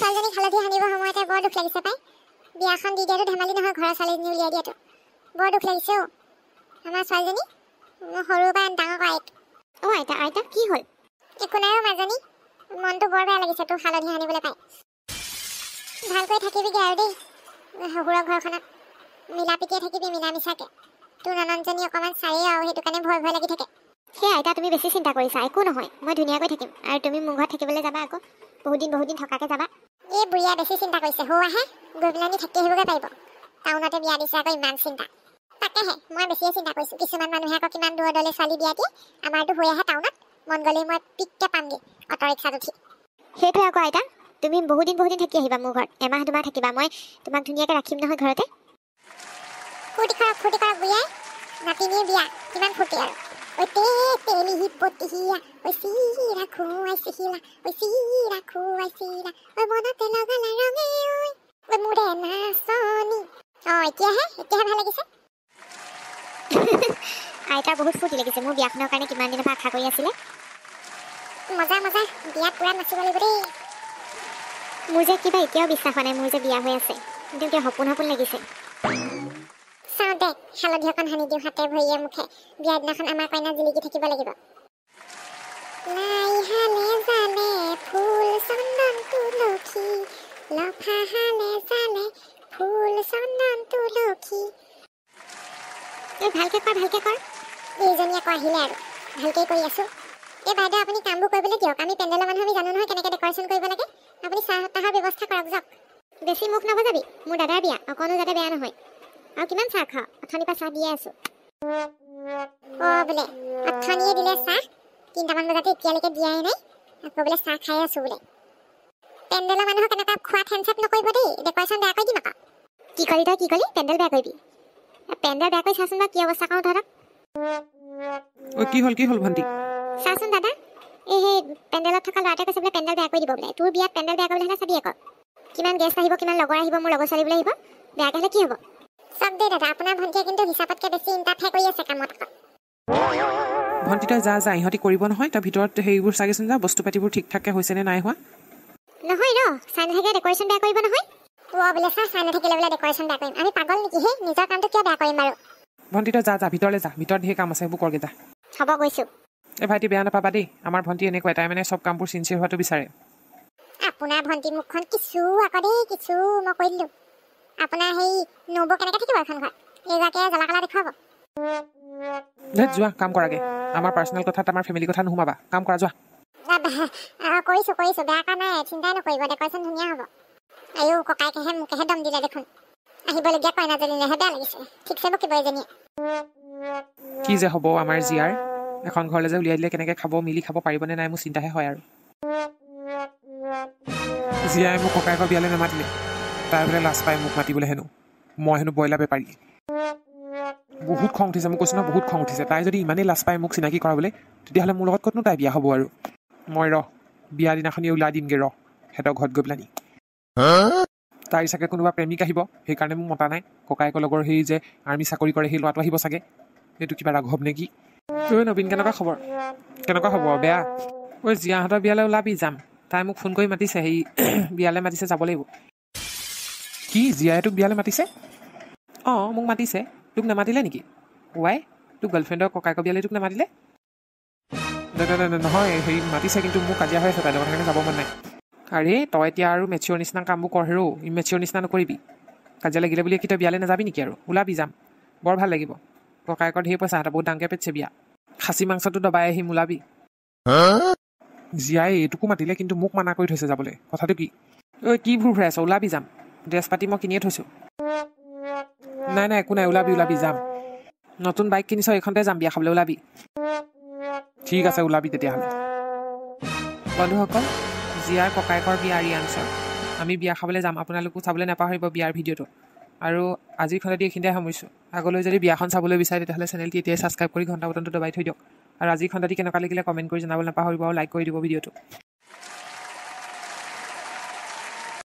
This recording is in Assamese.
ছোৱালীজনীক হালধি সানিব সময়তে বৰ দুখ লাগিছে পাই বিয়াখন দি দিয়াটো ধেমালি নহয় ঘৰৰ ছোৱালীজনী উলিয়াই দিয়াটো বৰ দুখ লাগিছে অ' আমাৰ ছোৱালীজনী মোৰ সৰু বা ডাঙৰ আইক অ' আইতা আইতা কি হ'ল একো নাই অ' মাজনী মনটো বৰ বেয়া লাগিছে তোক হালধি সানিবলৈ পাই ভালকৈ থাকিবিগৈ আৰু দেই শহুৰৰ ঘৰখনত মিলা প্ৰীতিয়ে থাকিবি মিলা মিছাকে তোৰ ননন্দজনী অকণমান চায়েই আৰু সেইটো কাৰণে ভয় ভয় লাগি থাকে সেই আইতা তুমি বেছি চিন্তা কৰিছা একো নহয় মই ধুনীয়াকৈ থাকিম আৰু তুমি মোৰ ঘৰত থাকিবলৈ যাবা আকৌ বহুত দিন বহুত দিন থকাকৈ যাবা এই বুঢ়ীয়া বেছি চিন্তা কৰিছে হৌ আহে গৈ পেলাই থাকি আহিবগৈ পাৰিব টাউনতে বিয়া দিছে আকৌ ইমান চিন্তা তাকেহে মই বেছিয়ে চিন্তা কৰিছোঁ কিছুমান মানুহে আকৌ কিমান দূৰ দলে ছোৱালী বিয়া দিয়ে আমাৰতো হৈ আহে টাউনত মন গ'লেই মই পিককে পামগৈ অট' ৰিক্সাত উঠি সেইটোৱে আকৌ আইতা তুমি বহুদিন বহুদিন থাকি আহিবা মোৰ ঘৰত এমাহ দুমাহ থাকিবা মই তোমাক ধুনীয়াকৈ ৰাখিম নহয় ঘৰতে ফূৰ্তি কৰক ফূৰ্তি কৰক বুঢ়ীয়াই নাতিনীৰ বিয়া কিমান ফূৰ্তি আৰু Og det er lige på det her. Og fire kuer, så hila. Og fire kuer, så hila. Og hvor der er lukket lager om øvrigt. Hvor mor den er så ny. Og ikke jeg her? Ikke jeg har lagt sig? Ej, der er bare fuldt lagt sig. Må vi af nogle gange give mig en par kakker i at sige? Måske, måske. Vi er på en masse lige på det. Måske kan jeg ikke have vist sig, hvordan måske vi er på at sige. Det er jo ikke, at jeg har på en দে হালধিয়াখন সানি দিওঁ হাতে ভৰিয়ে মুখে বিয়া দিনাখন আমাৰ কইনা জিলিকি থাকিব লাগিব লাই হালে জানে ফুল চন্দন তুলসী লফা হালে জানে ফুল চন্দন তুলসী এই ভালকে কৰ ভালকে কৰ এইজনী আকৌ আহিলে আৰু ভালকেই কৰি আছো এই বাইদেউ আপুনি কামবোৰ কৰিবলৈ দিয়ক আমি পেণ্ডেলৰ মানুহ আমি জানো নহয় কেনেকৈ ডেকৰেশ্যন কৰিব লাগে আপুনি চাহ তাহৰ ব্যৱস্থা কৰক যাওক বেছি মুখ নবজাবি মোৰ দাদাৰ বিয়া অকণো যাতে বেয়া নহয় আৰু কিমান চাহ খাওঁ অথনিৰ পৰা চাহ দিয়ে আছো অ' বোলে অথনিয়ে দিলে চাহ তিনিটামান বজাতে এতিয়ালৈকে দিয়াই নাই আকৌ বোলে চাহ খাই আছো বোলে পেণ্ডেলৰ মানুহক এনেকুৱা খোৱা থেন চেপ নকৰিব দেই ডেকৰেশ্যন বেয়া কৰি দিম আকৌ কি কলি তই কি কলি পেণ্ডেল বেয়া কৰিবি পেণ্ডেল বেয়া কৰি চাচোন বাৰু কি অৱস্থা কৰোঁ তহঁতক কি হ'ল কি হ'ল ভণ্টি চাচোন দাদা এই সেই পেণ্ডেলত থকা ল'ৰাটোৱে কৈছে বোলে পেণ্ডেল বেয়া কৰি দিব বোলে তোৰ বিয়াত পেণ্ডেল বেয়া কৰিবলৈ হ'লে চাবি আকৌ কিমান গেষ্ট আহিব কিমান লগৰ আহিব মোৰ লগৰ ছোৱালীবোৰ আহিব বেয়াকৈ হ'লে কি হ'ব চব দে দাদা আপোনাৰ ভণ্টিয়ে কিন্তু হিচাপতকৈ বেছি ইণ্টাৰফে কৰি আছে কামত ভণ্টি তই যা যা ইহঁতি কৰিব নহয় তই ভিতৰত হেৰিবোৰ চাগেচোন যা বস্তু পাতিবোৰ ঠিক ঠাককৈ হৈছে নে নাই হোৱা নহয় ৰ চানভাগে ডেকৰেশ্যন বেয়া কৰিব নহয় অ' বোলে চা চাই নাথাকিলে বোলে ডেকৰেশ্যন বেয়া কৰিম আমি পাগল নেকি হে নিজৰ কামটো কিয় বেয়া কৰিম বাৰু ভণ্টি তই যা যা ভিতৰলৈ যা ভিতৰত ঢেৰ কাম আছে সেইবোৰ কৰগৈ যা হ'ব গৈছোঁ এই ভাইটি বেয়া নাপাবা দেই আমাৰ ভণ্টি এনেকুৱা তাই মানে চব কামবোৰ চিনচিয়াৰ হোৱাটো বিচাৰে আপোনাৰ ভণ্টি মুখখন কিছু আকৌ দেই কিছু মই কৰি দিলোঁ আপোনাৰ সেই নবৌ কেনেকৈ কি যে হ'ব আমাৰ জীয়াৰ এখন ঘৰলৈ যে উলিয়াই দিলে কেনেকৈ তাৰপৰা লাজ পায় মোক মাতিবলৈ হেনো মই হেনো ব্ৰইলাৰ বেপাৰী বহুত খং উঠিছে মোক কৈছোঁ ন বহুত খং উঠিছে তাই যদি ইমানেই লাজ পায় মোক চিনাকি কৰাবলৈ তেতিয়াহ'লে মোৰ লগত ক'তনো তাই বিয়া হ'ব আৰু মই ৰহ বিয়া দিনাখনিয়ে ওলাই দিমগৈ ৰহ সিহঁতৰ ঘৰত গৈ পেলাই নি তাইৰ চাগে কোনোবা প্ৰেমিক আহিব সেইকাৰণে মোক মতা নাই ককায়েকৰ লগৰ সেই যে আৰ্মি চাকৰি কৰে সেই ল'ৰাটো আহিব চাগে সেইটো কিবা ৰাঘৱ নেকি ঐ নবীন কেনেকুৱা খবৰ কেনেকুৱা হ'ব বেয়া ঐ জীয়াহঁতৰ বিয়ালৈ ওলাবি যাম তাই মোক ফোন কৰি মাতিছে সেই বিয়ালৈ মাতিছে যাব লাগিব কি জীয়াই তোক বিয়ালৈ মাতিছে অঁ মোক মাতিছে তোক নামাতিলে নেকি ৱাই তোক গাৰ্লফ্ৰেণ্ডৰ ককায়েকৰ বিয়ালৈ তোক নামাতিলে নহয় হেৰি মাতিছে কিন্তু মোক কাজিয়া হৈ আছে বাইদেউ কাৰণে যাব মন নাই আৰে তই এতিয়া আৰু মেচিয়ৰ নিচিনা কামবোৰ কৰ হেৰৌ ইমেচিঅ'ৰ নিচিনা নকৰিবি কাজিয়া লাগিলে বুলি কি তই বিয়ালৈ নাযাবি নেকি আৰু ওলাবি যাম বৰ ভাল লাগিব ককায়েকৰ ঢেৰ পইচা এটা বহুত ডাঙকৈ পেটছে বিয়া খাচী মাংসটো দবাই আহিম ওলাবি জীয়াই এইটোকো মাতিলে কিন্তু মোক মানা কৰি থৈছে যাবলৈ কথাটো কি ঐ কি ভূৰ ফুৰাই আছ ওলাবি যাম ড্ৰেছ পাতি মই কিনিয়ে থৈছোঁ নাই নাই একো নাই ওলাবি ওলাবি যাম নতুন বাইক কিনিছ এইখনতে যাম বিয়া খাবলৈ ওলাবি ঠিক আছে ওলাবি তেতিয়াহ'লে বন্ধুসকল জীয়াৰ ককায়েকৰ বিয়া ৰিয়াঞ্চৰ আমি বিয়া খাবলৈ যাম আপোনালোকো চাবলৈ নাপাহৰিব বিয়াৰ ভিডিঅ'টো আৰু আজিৰ খণ্ডটি এইখিনিতে সামৰিছোঁ আগলৈ যদি বিয়াখন চাবলৈ বিচাৰে তেতিয়াহ'লে চেনেলটি এতিয়াই ছাবস্ক্ৰাইব কৰি ঘণ্টা বটনটো দবাই থৈ দিয়ক আৰু আজিৰ খণ্ডটি কেনেকুৱা লাগিলে কমেণ্ট কৰি জনাবলৈ নাপাহৰিব আৰু লাইক কৰি দিব ভিডিঅ'টো